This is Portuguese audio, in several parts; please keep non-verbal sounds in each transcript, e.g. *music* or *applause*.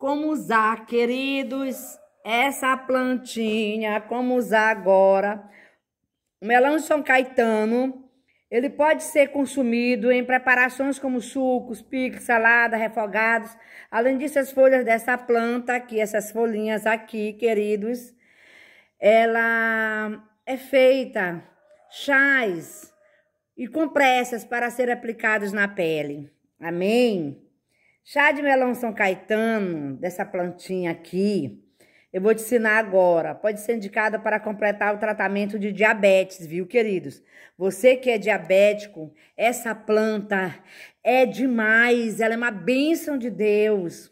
Como usar, queridos, essa plantinha, como usar agora. O melão de São Caetano, ele pode ser consumido em preparações como sucos, picos, salada, refogados. Além disso, as folhas dessa planta aqui, essas folhinhas aqui, queridos, ela é feita chás e compressas para serem aplicados na pele. Amém? Chá de melão São Caetano, dessa plantinha aqui, eu vou te ensinar agora. Pode ser indicada para completar o tratamento de diabetes, viu, queridos? Você que é diabético, essa planta é demais, ela é uma bênção de Deus.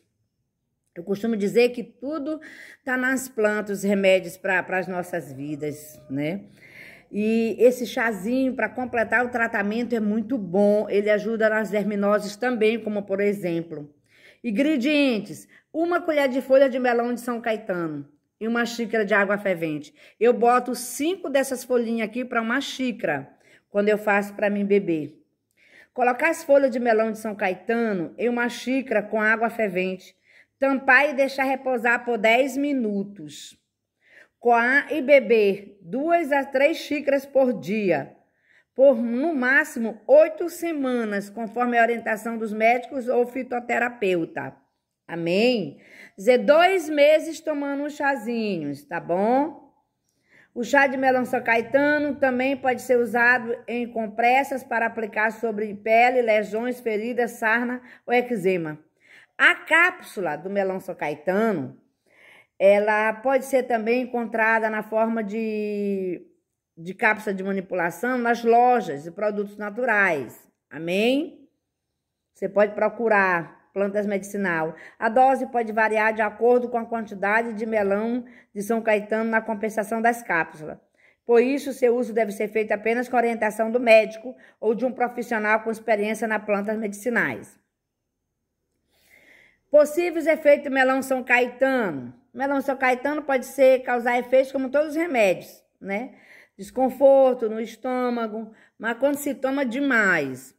Eu costumo dizer que tudo tá nas plantas, os remédios para as nossas vidas, né? E esse chazinho para completar o tratamento é muito bom, ele ajuda nas verminoses também, como por exemplo. Ingredientes: uma colher de folha de melão de São Caetano e uma xícara de água fervente. Eu boto cinco dessas folhinhas aqui para uma xícara quando eu faço para mim beber. Colocar as folhas de melão de São Caetano em uma xícara com água fervente, tampar e deixar repousar por 10 minutos coar e beber duas a três xícaras por dia, por no máximo oito semanas, conforme a orientação dos médicos ou fitoterapeuta. Amém? Dizer dois meses tomando um chazinhos, tá bom? O chá de melão São Caetano também pode ser usado em compressas para aplicar sobre pele, lesões, feridas, sarna ou eczema. A cápsula do melão São Caetano ela pode ser também encontrada na forma de, de cápsula de manipulação nas lojas de produtos naturais. Amém? Você pode procurar plantas medicinal. A dose pode variar de acordo com a quantidade de melão de São Caetano na compensação das cápsulas. Por isso, seu uso deve ser feito apenas com orientação do médico ou de um profissional com experiência na plantas medicinais. Possíveis efeitos do melão São Caetano. melão São Caetano pode ser causar efeitos como todos os remédios, né? Desconforto no estômago, mas quando se toma demais.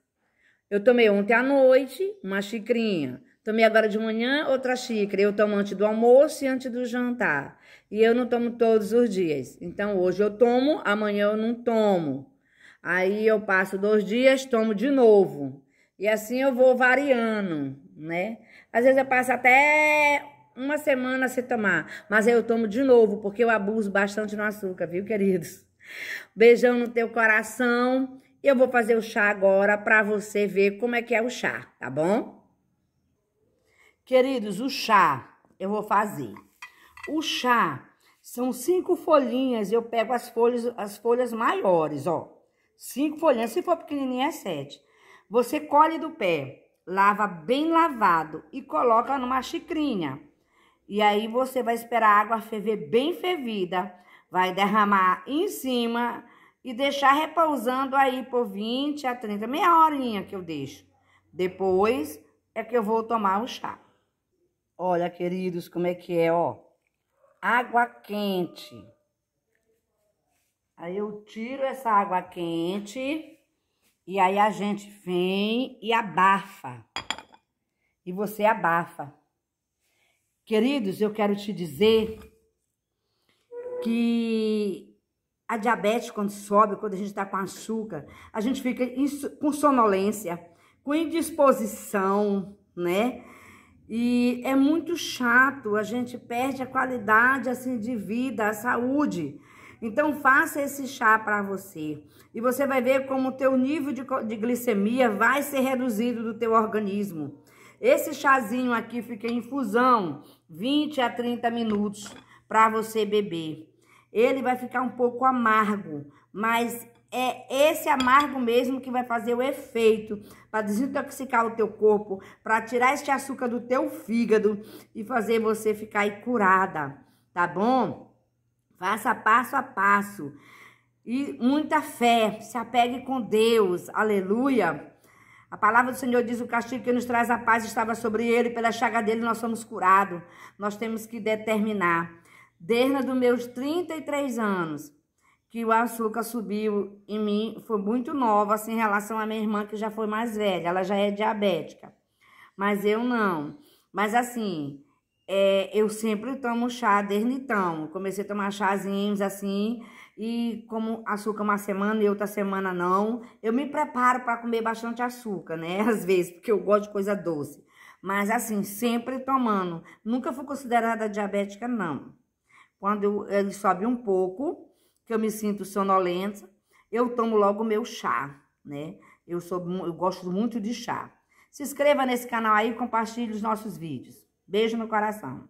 Eu tomei ontem à noite uma xicrinha, tomei agora de manhã outra xícara. Eu tomo antes do almoço e antes do jantar. E eu não tomo todos os dias. Então hoje eu tomo, amanhã eu não tomo. Aí eu passo dois dias, tomo de novo. E assim eu vou variando, né? Às vezes eu passo até uma semana sem tomar, mas aí eu tomo de novo, porque eu abuso bastante no açúcar, viu, queridos? Beijão no teu coração. Eu vou fazer o chá agora para você ver como é que é o chá, tá bom? Queridos, o chá eu vou fazer. O chá são cinco folhinhas, eu pego as folhas, as folhas maiores, ó. Cinco folhinhas, se for pequenininha é sete. Você colhe do pé lava bem lavado e coloca numa xicrinha. E aí você vai esperar a água ferver bem fervida, vai derramar em cima e deixar repousando aí por 20 a 30, meia horinha que eu deixo. Depois é que eu vou tomar o chá. Olha, queridos, como é que é, ó. Água quente. Aí eu tiro essa água quente e aí a gente vem e abafa. E você abafa. Queridos, eu quero te dizer que a diabetes, quando sobe, quando a gente está com açúcar, a gente fica com sonolência, com indisposição, né? E é muito chato, a gente perde a qualidade assim de vida, a saúde. Então faça esse chá para você e você vai ver como o teu nível de, de glicemia vai ser reduzido do teu organismo. Esse chazinho aqui fica em infusão 20 a 30 minutos para você beber. Ele vai ficar um pouco amargo, mas é esse amargo mesmo que vai fazer o efeito para desintoxicar o teu corpo, para tirar este açúcar do teu fígado e fazer você ficar curada, tá bom? Faça passo a passo. E muita fé. Se apegue com Deus. Aleluia. A palavra do Senhor diz: o castigo que nos traz a paz estava sobre ele, pela chaga dele nós somos curados. Nós temos que determinar. Desde os meus 33 anos, que o açúcar subiu em mim, foi muito nova, assim, em relação à minha irmã, que já foi mais velha. Ela já é diabética. Mas eu não. Mas assim, é, eu sempre tomo chá dernitão. Comecei a tomar chazinhos assim, e como açúcar é uma semana e outra semana não, eu me preparo para comer bastante açúcar, né? *laughs* Às vezes, porque eu gosto de coisa doce. Mas assim, sempre tomando. Nunca fui considerada diabética, não. Quando eu, ele sobe um pouco, que eu me sinto sonolenta, eu tomo logo meu chá, né? Eu, sou, eu gosto muito de chá. Se inscreva nesse canal aí e compartilhe os nossos vídeos. Beijo no coração.